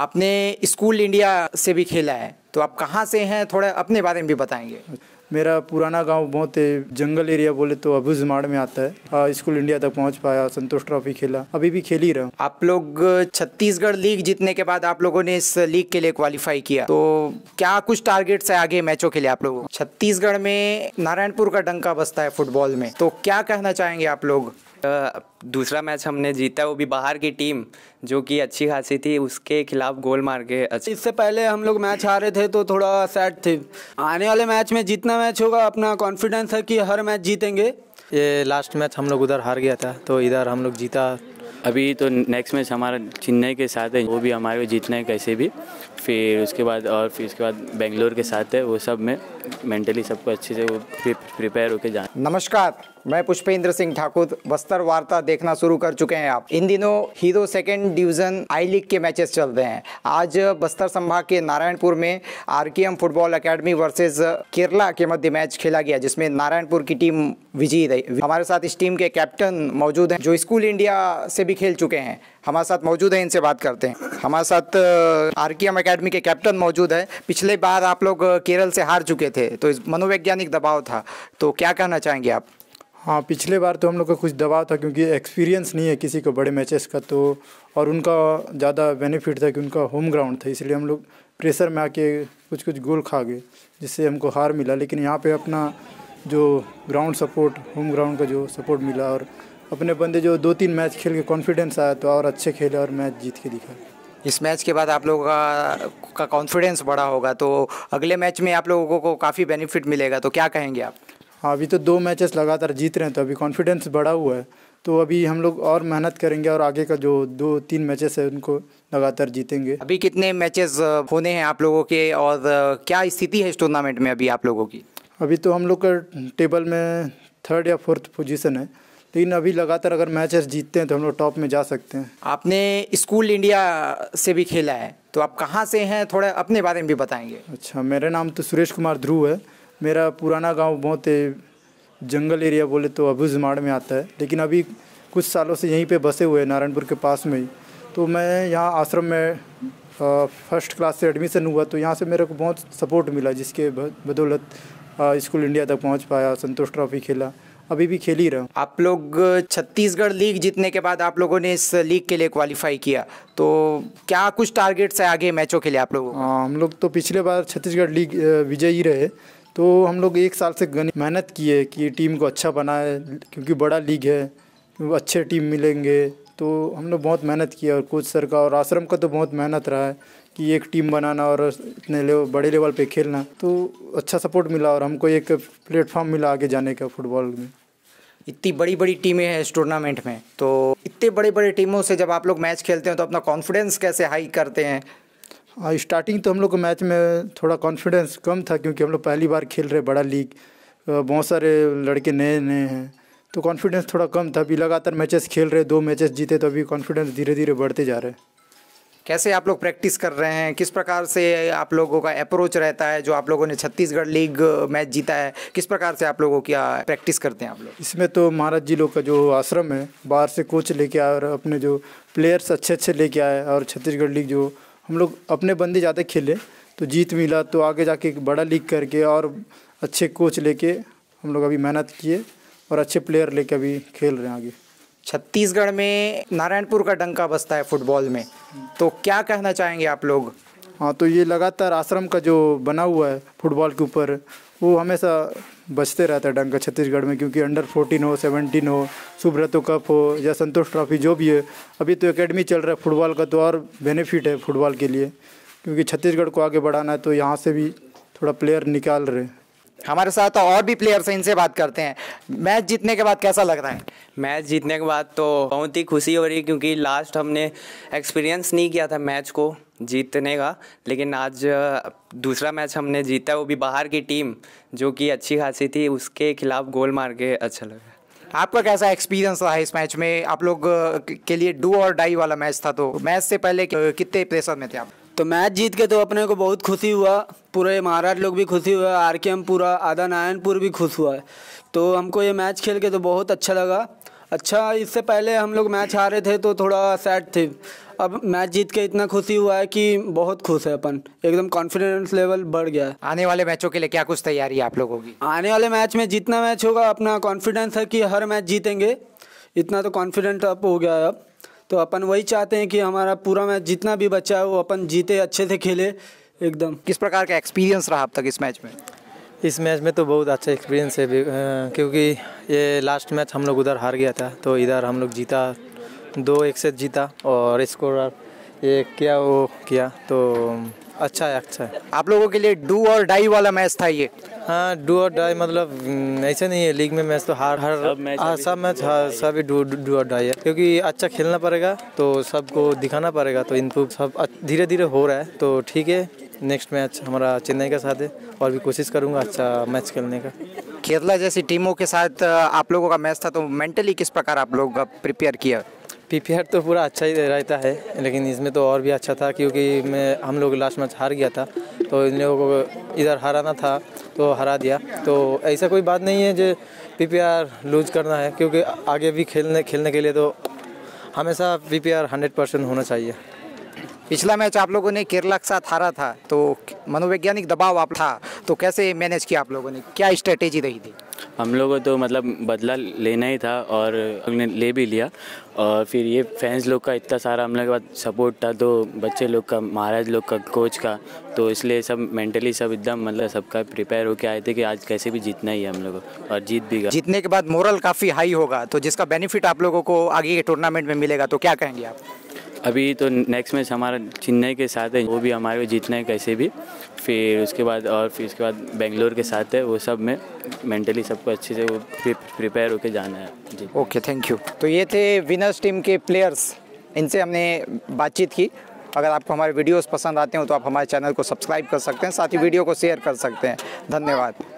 आपने school India से भी खेला है तो आप कहाँ से हैं थोड़ा अपने बारे में भी बताएंगे मेरा पुराना गांव बहुत जंगल एरिया बोले तो अबू में आता है स्कूल इंडिया तक पहुंच पाया संतोष ट्रॉफी खेला अभी भी खेल ही रहा हूँ आप लोग छत्तीसगढ़ लीग जीतने के बाद आप लोगों ने इस लीग के लिए क्वालिफाई किया तो क्या कुछ टारगेट्स है आगे मैचों के लिए आप लोगों छत्तीसगढ़ में नारायणपुर का डंका बसता है फुटबॉल में तो क्या कहना चाहेंगे आप लोग दूसरा मैच हमने जीता वो भी बाहर की टीम जो कि अच्छी खासी थी उसके खिलाफ गोल मार के अच्छा। इससे पहले हम लोग मैच हारे थे तो थोड़ा सैड थे आने वाले मैच में जितना मैच होगा अपना कॉन्फिडेंस है कि हर मैच जीतेंगे ये लास्ट मैच हम लोग उधर हार गया था तो इधर हम लोग जीता अभी तो नेक्स्ट मैच हमारा चेन्नई के साथ है वो भी हमारे को जीतना है कैसे भी फिर उसके बाद और फिर उसके बाद बेंगलोर के साथ है वो सब में मेंटली सबको अच्छे से वो प्रिपेयर होकर जाए नमस्कार मैं पुष्पेंद्र सिंह ठाकुर बस्तर वार्ता देखना शुरू कर चुके हैं आप इन दिनों hero second division I league के मैचेस चल रहे हैं आज बस्तर संभाग के नारायणपुर में RKM football academy versus Kerala के मध्य मैच खेला गया जिसमें नारायणपुर की टीम विजयी रही हमारे साथ इस टीम के कैप्टन मौजूद हैं जो स्कूल इंडिया से भी खेल चुके हैं हमारे साथ मौजूद है इनसे बात करते हैं हमारे साथ आरकेएम एकेडमी के कैप्टन मौजूद है पिछले बार आप लोग केरल से हार चुके थे तो मनोवैज्ञानिक दबाव था तो क्या कहना चाहेंगे आप हाँ पिछले बार तो हम लोग का कुछ दबाव था क्योंकि एक्सपीरियंस नहीं है किसी को बड़े मैचेस का तो और उनका ज़्यादा बेनिफिट था कि उनका होम ग्राउंड था इसलिए हम लोग प्रेशर में आके कुछ कुछ गोल खा गए जिससे हमको हार मिला लेकिन यहाँ पे अपना जो ग्राउंड सपोर्ट होम ग्राउंड का जो सपोर्ट मिला और अपने बंदे जो दो तीन मैच खेल के कॉन्फिडेंस आया तो और अच्छे खेले और मैच जीत के दिखा इस मैच के बाद आप लोगों का का कॉन्फिडेंस बड़ा होगा तो अगले मैच में आप लोगों को काफ़ी बेनिफिट मिलेगा तो क्या कहेंगे आप हाँ अभी तो दो मैचेस लगातार जीत रहे हैं तो अभी कॉन्फिडेंस बढ़ा हुआ है तो अभी हम लोग और मेहनत करेंगे और आगे का जो दो तीन मैचेस है उनको लगातार जीतेंगे अभी कितने मैचेस होने हैं आप लोगों के और क्या स्थिति है इस टूर्नामेंट में अभी आप लोगों की अभी तो हम लोग का टेबल में थर्ड या फोर्थ पोजीशन है लेकिन अभी लगातार अगर मैचेस जीतते हैं तो हम लोग टॉप में जा सकते हैं आपने स्कूल इंडिया से भी खेला है तो आप कहाँ से हैं थोड़ा अपने बारे में भी बताएंगे अच्छा मेरा नाम तो सुरेश कुमार ध्रुव है मेरा पुराना गांव बहुत जंगल एरिया बोले तो अबूजमाड़ में आता है लेकिन अभी कुछ सालों से यहीं पे बसे हुए हैं नारायणपुर के पास में ही तो मैं यहाँ आश्रम में फर्स्ट क्लास से एडमिशन हुआ तो यहाँ से मेरे को बहुत सपोर्ट मिला जिसके बदौलत स्कूल इंडिया तक पहुँच पाया संतोष ट्रॉफी खेला अभी भी खेल ही रहा हूँ आप लोग छत्तीसगढ़ लीग जीतने के बाद आप लोगों ने इस लीग के लिए क्वालिफाई किया तो क्या कुछ टारगेट्स है आगे मैचों के लिए आप लोगों हाँ, हम लोग तो पिछले बार छत्तीसगढ़ लीग विजयी रहे तो हम लोग एक साल से गनी मेहनत की है कि टीम को अच्छा बनाए क्योंकि बड़ा लीग है अच्छे टीम मिलेंगे तो हम लोग बहुत मेहनत किया और कोच सर का और आश्रम का तो बहुत मेहनत रहा है कि एक टीम बनाना और इतने ले बड़े लेवल पे खेलना तो अच्छा सपोर्ट मिला और हमको एक प्लेटफॉर्म मिला आगे जाने का फुटबॉल में इतनी बड़ी बड़ी टीमें हैं इस टूर्नामेंट में तो इतने बड़े बड़े टीमों से जब आप लोग मैच खेलते हैं तो अपना कॉन्फिडेंस कैसे हाई करते हैं हाँ स्टार्टिंग तो हम लोग को मैच में थोड़ा कॉन्फिडेंस कम था क्योंकि हम लोग पहली बार खेल रहे बड़ा लीग बहुत सारे लड़के नए नए हैं तो कॉन्फिडेंस थोड़ा कम था अभी लगातार मैचेस खेल रहे दो मैचेस जीते तो अभी कॉन्फिडेंस धीरे धीरे बढ़ते जा रहे हैं कैसे आप लोग प्रैक्टिस कर रहे हैं किस प्रकार से आप लोगों का अप्रोच रहता है जो आप लोगों ने छत्तीसगढ़ लीग मैच जीता है किस प्रकार से आप लोगों क्या प्रैक्टिस करते हैं आप लोग इसमें तो महाराज जी लोग का जो आश्रम है बाहर से कोच लेके आए और अपने जो प्लेयर्स अच्छे अच्छे लेके आए और छत्तीसगढ़ लीग जो हम लोग अपने बंदे जाते खेले तो जीत मिला तो आगे जाके एक बड़ा लीग करके और अच्छे कोच लेके हम लोग अभी मेहनत किए और अच्छे प्लेयर लेके अभी खेल रहे हैं आगे छत्तीसगढ़ में नारायणपुर का डंका बसता है फुटबॉल में तो क्या कहना चाहेंगे आप लोग हाँ तो ये लगातार आश्रम का जो बना हुआ है फुटबॉल के ऊपर वो हमेशा बचते रहता है डंका छत्तीसगढ़ में क्योंकि अंडर फोर्टीन हो सेवेंटीन हो सुब्रतो तो कप हो या संतोष ट्रॉफी जो भी है अभी तो एकेडमी चल रहा है फुटबॉल का तो और बेनिफिट है फुटबॉल के लिए क्योंकि छत्तीसगढ़ को आगे बढ़ाना है तो यहाँ से भी थोड़ा प्लेयर निकाल रहे हमारे साथ तो और भी प्लेयर्स हैं इनसे बात करते हैं मैच जीतने के बाद कैसा लग रहा है मैच जीतने के बाद तो बहुत ही खुशी हो रही है क्योंकि लास्ट हमने एक्सपीरियंस नहीं किया था मैच को जीतने का लेकिन आज दूसरा मैच हमने जीता वो भी बाहर की टीम जो कि अच्छी खासी थी उसके खिलाफ गोल मार के अच्छा लगा आपका कैसा एक्सपीरियंस रहा इस मैच में आप लोग के लिए डू और डाई वाला मैच था तो मैच से पहले कितने प्रेशर में थे आप तो मैच जीत के तो अपने को बहुत खुशी हुआ पूरे महाराष्ट्र लोग भी खुशी हुआ आर के एम पूरा आधा नारायणपुर भी खुश हुआ है तो हमको ये मैच खेल के तो बहुत अच्छा लगा अच्छा इससे पहले हम लोग मैच हारे थे तो थोड़ा सैड थे अब मैच जीत के इतना खुशी हुआ है कि बहुत खुश है अपन एकदम कॉन्फिडेंस लेवल बढ़ गया है आने वाले मैचों के लिए क्या कुछ तैयारी है आप लोगों की आने वाले मैच में जितना मैच होगा अपना कॉन्फिडेंस है कि हर मैच जीतेंगे इतना तो कॉन्फिडेंट अप हो गया है अब तो अपन वही चाहते हैं कि हमारा पूरा मैच जितना भी बचा है वो अपन जीते अच्छे से खेले एकदम किस प्रकार का एक्सपीरियंस रहा अब तक इस मैच में इस मैच में तो बहुत अच्छा एक्सपीरियंस है क्योंकि ये लास्ट मैच हम लोग उधर हार गया था तो इधर हम लोग जीता दो एक से जीता और स्कोर ये किया वो किया तो अच्छा है अच्छा है आप लोगों के लिए डू और डाई वाला मैच था ये हाँ डू और डाई मतलब हम्म, ऐसे नहीं है लीग में मैच तो हार हर सब मैच हाँ, सब मैच हाँ, सभी डू डू और डाई है क्योंकि अच्छा खेलना पड़ेगा तो सबको दिखाना पड़ेगा तो इम्प्रूव सब धीरे धीरे हो रहा है तो ठीक है नेक्स्ट मैच हमारा चेन्नई के साथ है और भी कोशिश करूँगा अच्छा मैच खेलने का केरला जैसी टीमों के साथ आप लोगों का मैच था तो मेंटली किस प्रकार आप लोग प्रिपेयर किया प्रिपेयर तो पूरा अच्छा ही रहता है लेकिन इसमें तो और भी अच्छा था क्योंकि मैं हम लोग लास्ट मैच हार गया था तो इन लोगों को इधर हराना था तो हरा दिया तो ऐसा कोई बात नहीं है जो पी पी आर लूज करना है क्योंकि आगे भी खेलने खेलने के लिए तो हमेशा P P R hundred percent होना चाहिए पिछला मैच आप लोगों ने केरला के साथ हारा था तो मनोवैज्ञानिक दबाव आप था तो कैसे मैनेज किया आप लोगों ने क्या स्ट्रेटेजी रही थी हम लोगों को तो मतलब बदला लेना ही था और हमने ले भी लिया और फिर ये फैंस लोग का इतना सारा हम लोग के बाद सपोर्ट था तो बच्चे लोग का महाराज लोग का कोच का तो इसलिए सब मेंटली सब एकदम मतलब सबका प्रिपेयर होकर आए थे कि आज कैसे भी जीतना ही है हम लोग और जीत भी गए जीतने के बाद मोरल काफ़ी हाई होगा तो जिसका बेनिफिट आप लोगों को आगे के टूर्नामेंट में मिलेगा तो क्या कहेंगे आप अभी तो नेक्स्ट मैच हमारा चेन्नई के साथ है वो भी हमारे जीतना है कैसे भी फिर उसके बाद और फिर उसके बाद बेंगलोर के साथ है वो सब में मेंटली सबको अच्छे से वो प्रिपेयर होकर जाना है जी ओके थैंक यू तो ये थे विनर्स टीम के प्लेयर्स इनसे हमने बातचीत की अगर आपको हमारे वीडियोस पसंद आते हो तो आप हमारे चैनल को सब्सक्राइब कर सकते हैं साथ ही वीडियो को शेयर कर सकते हैं धन्यवाद